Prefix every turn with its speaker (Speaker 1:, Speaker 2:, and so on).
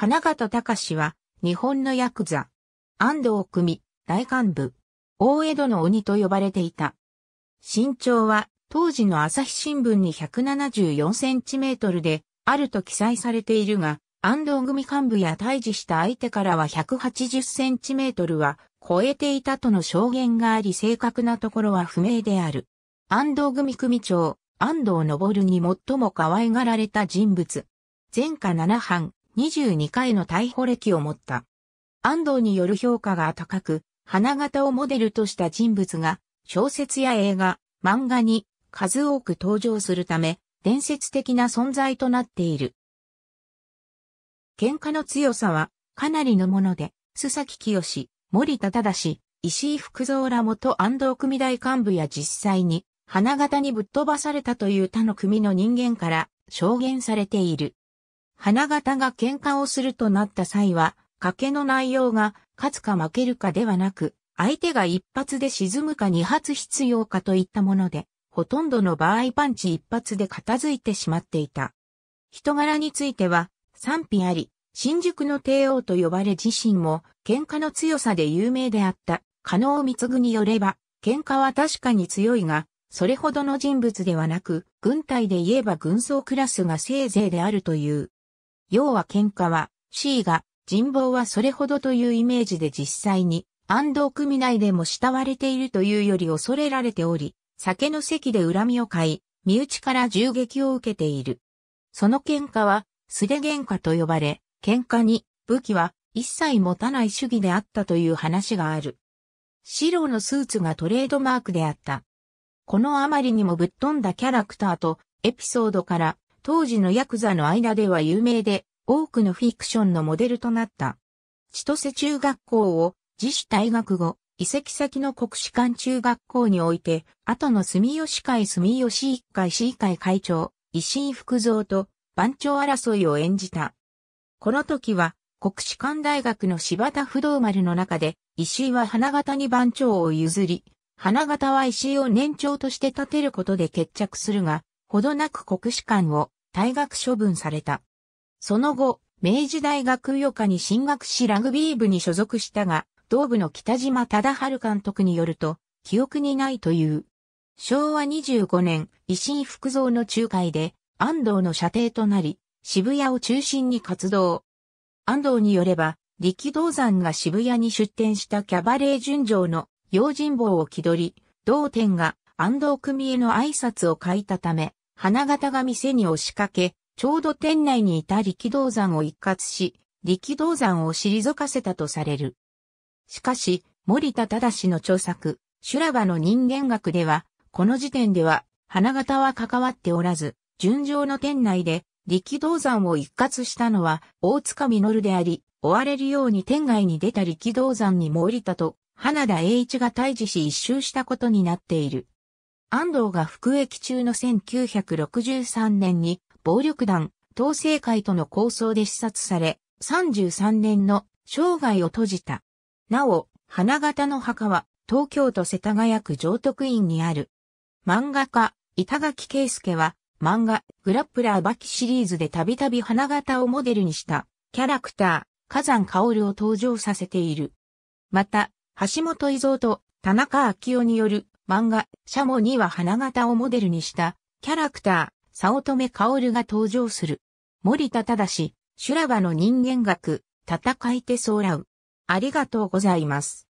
Speaker 1: 花形隆は、日本のヤクザ。安藤組、大幹部。大江戸の鬼と呼ばれていた。身長は、当時の朝日新聞に174センチメートルで、あると記載されているが、安藤組幹部や退治した相手からは180センチメートルは超えていたとの証言があり正確なところは不明である。安藤組組長、安藤昇に最も可愛がられた人物。前科7班、22回の逮捕歴を持った。安藤による評価が高く、花形をモデルとした人物が、小説や映画、漫画に数多く登場するため、伝説的な存在となっている。喧嘩の強さは、かなりのもので、須崎清、森田忠、石井福蔵ら元安藤組大幹部や実際に、花形にぶっ飛ばされたという他の組の人間から証言されている。花形が喧嘩をするとなった際は、賭けの内容が勝つか負けるかではなく、相手が一発で沈むか二発必要かといったもので、ほとんどの場合パンチ一発で片付いてしまっていた。人柄については賛否あり、新宿の帝王と呼ばれ自身も喧嘩の強さで有名であった加納貢によれば、喧嘩は確かに強いが、それほどの人物ではなく、軍隊で言えば軍曹クラスがせいぜいであるという。要は喧嘩は、C が、人望はそれほどというイメージで実際に、安藤組内でも慕われているというより恐れられており、酒の席で恨みを買い、身内から銃撃を受けている。その喧嘩は、素手喧嘩と呼ばれ、喧嘩に武器は一切持たない主義であったという話がある。白のスーツがトレードマークであった。このあまりにもぶっ飛んだキャラクターとエピソードから当時のヤクザの間では有名で、多くのフィクションのモデルとなった。千歳中学校を自主退学後、移籍先の国士舘中学校において、後の住吉会住吉一会市議会会長、石井福蔵と番長争いを演じた。この時は、国士舘大学の柴田不動丸の中で、石井は花形に番長を譲り、花形は石井を年長として立てることで決着するが、ほどなく国士舘を退学処分された。その後、明治大学予科に進学しラグビー部に所属したが、同部の北島忠春監督によると、記憶にないという。昭和25年、維新福蔵の仲介で、安藤の射程となり、渋谷を中心に活動。安藤によれば、力道山が渋谷に出店したキャバレー順序の用心棒を気取り、同店が安藤組への挨拶を書いたため、花形が店に押しかけ、ちょうど店内にいた力道山を一括し、力道山を退かせたとされる。しかし、森田正の著作、修羅場の人間学では、この時点では、花形は関わっておらず、純情の店内で、力道山を一括したのは、大塚実であり、追われるように天外に出た力道山に森田と、花田栄一が退治し一周したことになっている。安藤が服役中の1963年に暴力団、統制会との抗争で視察され、33年の生涯を閉じた。なお、花形の墓は東京都世田谷区上徳院にある。漫画家、板垣圭介は漫画、グラップラーバキシリーズでたびたび花形をモデルにしたキャラクター、火山薫を登場させている。また、橋本伊蔵と田中昭夫による漫画、シャモには花形をモデルにしたキャラクター、早乙女薫が登場する。森田正、修羅場の人間学、戦いてそうらう。ありがとうございます。